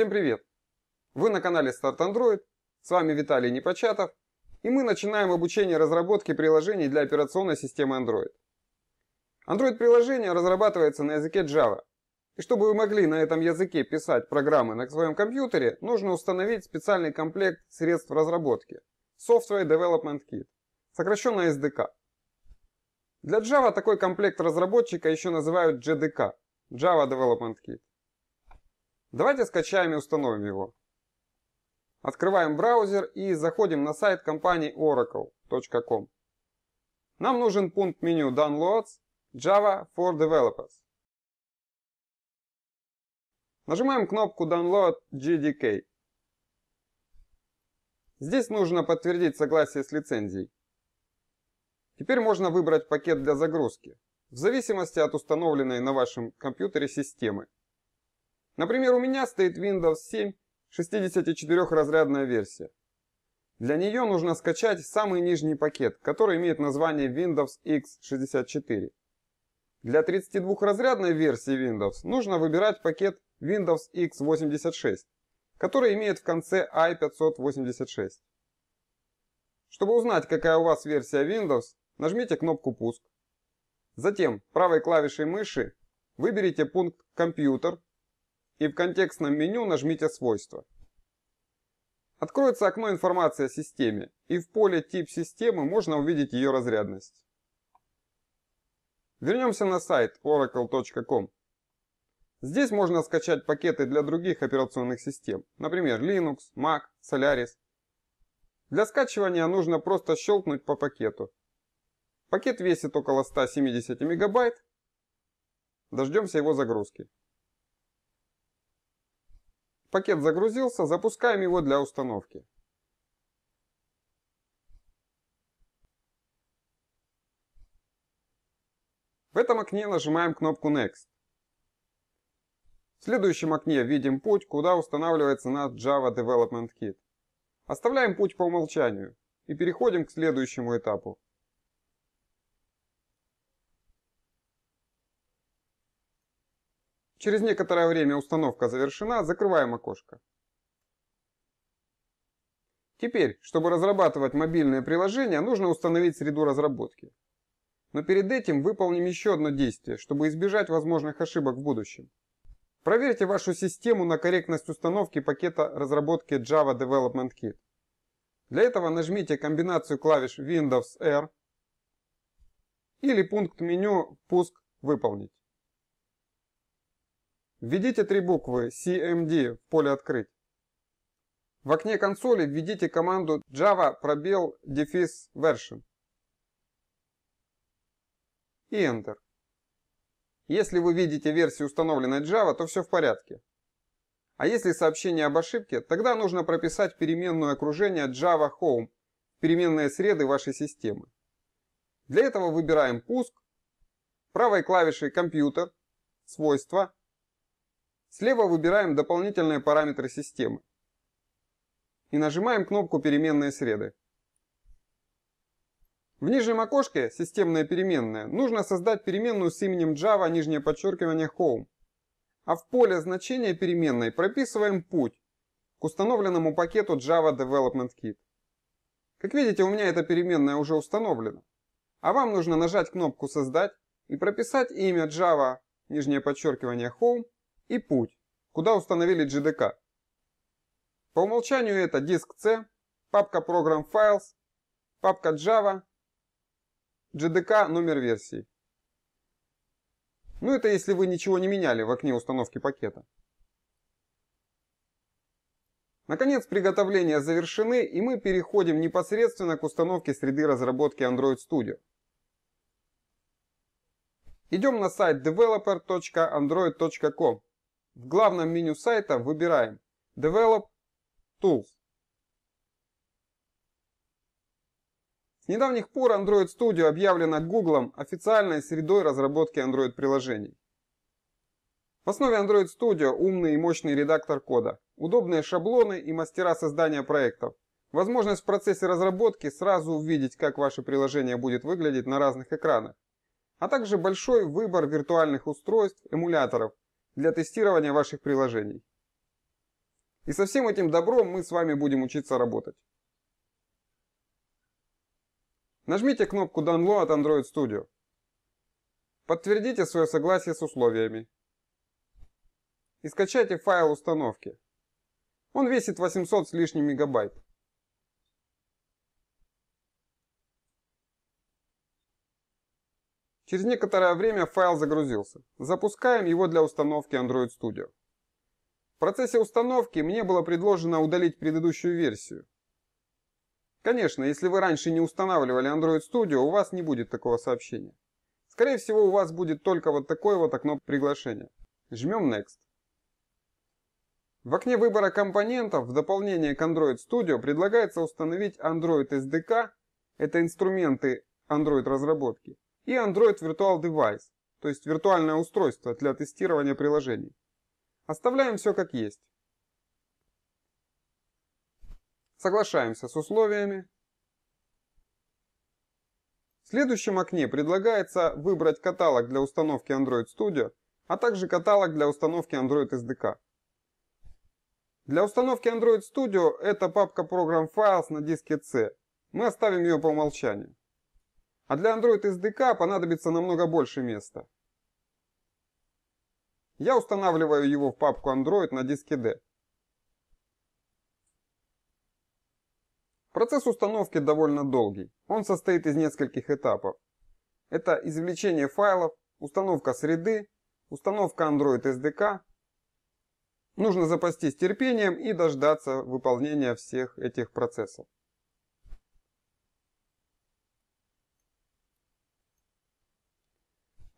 Всем привет! Вы на канале Start Android, с вами Виталий Непочатов, и мы начинаем обучение разработки приложений для операционной системы Android. Android-приложение разрабатывается на языке Java, и чтобы вы могли на этом языке писать программы на своем компьютере, нужно установить специальный комплект средств разработки – Software Development Kit, сокращенно SDK. Для Java такой комплект разработчика еще называют JDK – Java Development Kit. Давайте скачаем и установим его. Открываем браузер и заходим на сайт компании oracle.com. Нам нужен пункт меню Downloads Java for Developers. Нажимаем кнопку Download GDK. Здесь нужно подтвердить согласие с лицензией. Теперь можно выбрать пакет для загрузки, в зависимости от установленной на вашем компьютере системы. Например, у меня стоит Windows 7 64-разрядная версия. Для нее нужно скачать самый нижний пакет, который имеет название Windows X64. Для 32-разрядной версии Windows нужно выбирать пакет Windows X86, который имеет в конце i586. Чтобы узнать, какая у вас версия Windows, нажмите кнопку «Пуск». Затем правой клавишей мыши выберите пункт «Компьютер» и в контекстном меню нажмите «Свойства». Откроется окно информации о системе, и в поле «Тип системы» можно увидеть ее разрядность. Вернемся на сайт oracle.com. Здесь можно скачать пакеты для других операционных систем, например, Linux, Mac, Solaris. Для скачивания нужно просто щелкнуть по пакету. Пакет весит около 170 мегабайт. Дождемся его загрузки. Пакет загрузился, запускаем его для установки. В этом окне нажимаем кнопку Next. В следующем окне видим путь, куда устанавливается наш Java Development Kit. Оставляем путь по умолчанию и переходим к следующему этапу Через некоторое время установка завершена, закрываем окошко. Теперь, чтобы разрабатывать мобильное приложение, нужно установить среду разработки. Но перед этим выполним еще одно действие, чтобы избежать возможных ошибок в будущем. Проверьте вашу систему на корректность установки пакета разработки Java Development Kit. Для этого нажмите комбинацию клавиш Windows R или пункт меню «Пуск. Выполнить». Введите три буквы CMD в поле «Открыть». В окне консоли введите команду java пробел дефис version и Enter. Если вы видите версию установленной Java, то все в порядке. А если сообщение об ошибке, тогда нужно прописать переменную окружение Java Home переменные среды вашей системы. Для этого выбираем «Пуск», правой клавишей «Компьютер», «Свойства», Слева выбираем дополнительные параметры системы и нажимаем кнопку «Переменные среды». В нижнем окошке «Системная переменная» нужно создать переменную с именем Java, нижнее подчеркивание Home, а в поле значения переменной прописываем путь к установленному пакету Java Development Kit. Как видите, у меня эта переменная уже установлена, а вам нужно нажать кнопку «Создать» и прописать имя Java, нижнее подчеркивание Home, и путь, куда установили GDK. По умолчанию это диск C, папка Program Files, папка Java, GDK номер версии. Ну это если вы ничего не меняли в окне установки пакета. Наконец, приготовления завершены, и мы переходим непосредственно к установке среды разработки Android Studio. Идем на сайт developer.android.com в главном меню сайта выбираем Develop Tools. С недавних пор Android Studio объявлена Google официальной средой разработки Android-приложений. В основе Android Studio умный и мощный редактор кода, удобные шаблоны и мастера создания проектов, возможность в процессе разработки сразу увидеть, как ваше приложение будет выглядеть на разных экранах, а также большой выбор виртуальных устройств, эмуляторов, для тестирования ваших приложений. И со всем этим добром мы с вами будем учиться работать. Нажмите кнопку Download Android Studio. Подтвердите свое согласие с условиями. И скачайте файл установки. Он весит 800 с лишним мегабайт. Через некоторое время файл загрузился. Запускаем его для установки Android Studio. В процессе установки мне было предложено удалить предыдущую версию. Конечно, если вы раньше не устанавливали Android Studio, у вас не будет такого сообщения. Скорее всего, у вас будет только вот такое вот окно приглашения. Жмем Next. В окне выбора компонентов в дополнение к Android Studio предлагается установить Android SDK, это инструменты Android разработки, и Android Virtual Device, то есть виртуальное устройство для тестирования приложений. Оставляем все как есть. Соглашаемся с условиями. В следующем окне предлагается выбрать каталог для установки Android Studio, а также каталог для установки Android SDK. Для установки Android Studio это папка Program Files на диске C. Мы оставим ее по умолчанию а для Android SDK понадобится намного больше места. Я устанавливаю его в папку Android на диске D. Процесс установки довольно долгий. Он состоит из нескольких этапов. Это извлечение файлов, установка среды, установка Android SDK. Нужно запастись терпением и дождаться выполнения всех этих процессов.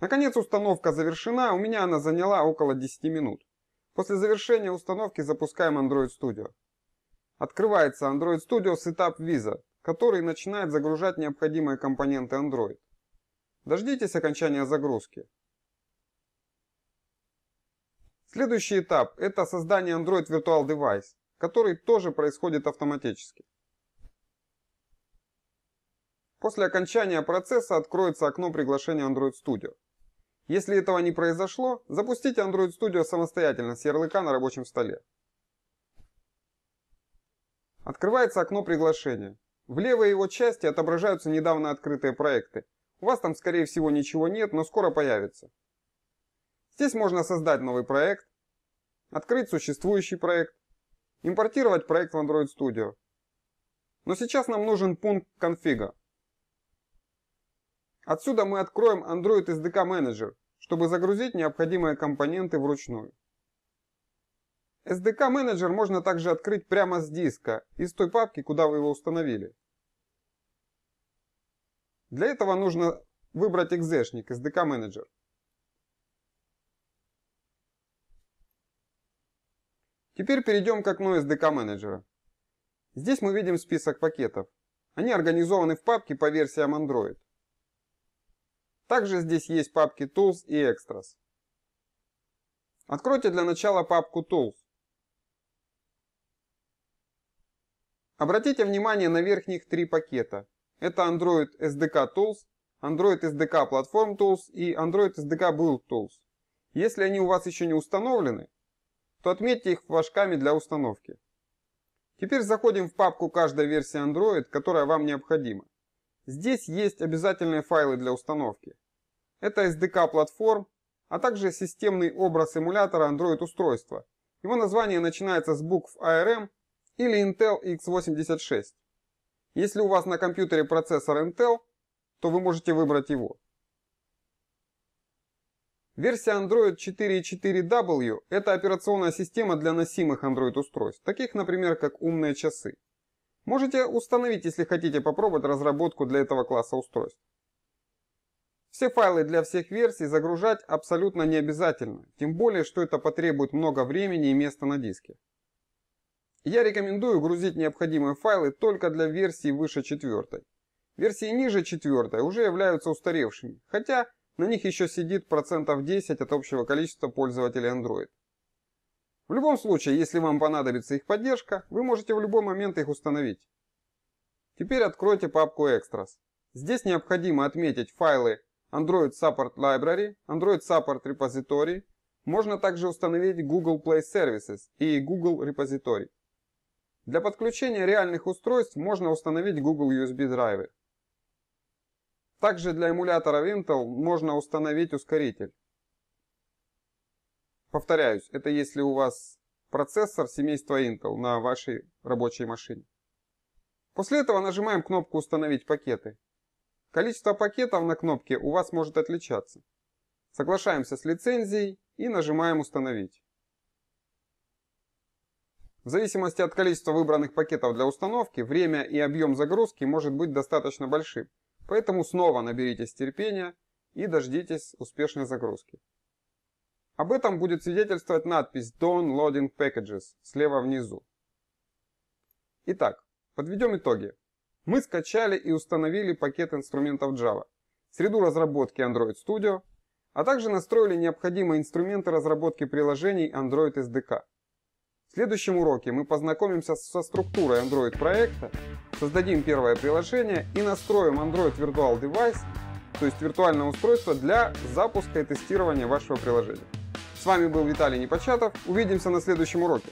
Наконец установка завершена, у меня она заняла около 10 минут. После завершения установки запускаем Android Studio. Открывается Android Studio Setup Visa, который начинает загружать необходимые компоненты Android. Дождитесь окончания загрузки. Следующий этап – это создание Android Virtual Device, который тоже происходит автоматически. После окончания процесса откроется окно приглашения Android Studio. Если этого не произошло, запустите Android Studio самостоятельно с ярлыка на рабочем столе. Открывается окно приглашения. В левой его части отображаются недавно открытые проекты. У вас там, скорее всего, ничего нет, но скоро появится. Здесь можно создать новый проект, открыть существующий проект, импортировать проект в Android Studio. Но сейчас нам нужен пункт конфига. Отсюда мы откроем Android SDK Manager чтобы загрузить необходимые компоненты вручную. SDK-менеджер можно также открыть прямо с диска, из той папки, куда вы его установили. Для этого нужно выбрать экзешник SDK-менеджер. Теперь перейдем к окну SDK-менеджера. Здесь мы видим список пакетов. Они организованы в папке по версиям Android. Также здесь есть папки Tools и Extras. Откройте для начала папку Tools. Обратите внимание на верхних три пакета. Это Android SDK Tools, Android SDK Platform Tools и Android SDK Build Tools. Если они у вас еще не установлены, то отметьте их флажками для установки. Теперь заходим в папку каждой версии Android, которая вам необходима. Здесь есть обязательные файлы для установки. Это SDK платформ, а также системный образ эмулятора Android устройства. Его название начинается с букв ARM или Intel x86. Если у вас на компьютере процессор Intel, то вы можете выбрать его. Версия Android 4.4W – это операционная система для носимых Android устройств, таких, например, как умные часы. Можете установить, если хотите попробовать разработку для этого класса устройств. Все файлы для всех версий загружать абсолютно не обязательно, тем более, что это потребует много времени и места на диске. Я рекомендую грузить необходимые файлы только для версии выше четвертой. Версии ниже четвертой уже являются устаревшими, хотя на них еще сидит процентов 10 от общего количества пользователей Android. В любом случае, если вам понадобится их поддержка, вы можете в любой момент их установить. Теперь откройте папку Extras. Здесь необходимо отметить файлы Android Support Library, Android Support Repository. Можно также установить Google Play Services и Google Repository. Для подключения реальных устройств можно установить Google USB драйвер. Также для эмулятора Intel можно установить ускоритель. Повторяюсь, это если у вас процессор семейства Intel на вашей рабочей машине. После этого нажимаем кнопку «Установить пакеты». Количество пакетов на кнопке у вас может отличаться. Соглашаемся с лицензией и нажимаем «Установить». В зависимости от количества выбранных пакетов для установки, время и объем загрузки может быть достаточно большим, поэтому снова наберитесь терпения и дождитесь успешной загрузки. Об этом будет свидетельствовать надпись Downloading Packages слева внизу. Итак, подведем итоги. Мы скачали и установили пакет инструментов Java, среду разработки Android Studio, а также настроили необходимые инструменты разработки приложений Android SDK. В следующем уроке мы познакомимся со структурой Android проекта, создадим первое приложение и настроим Android Virtual Device, то есть виртуальное устройство для запуска и тестирования вашего приложения. С вами был Виталий Непочатов. Увидимся на следующем уроке.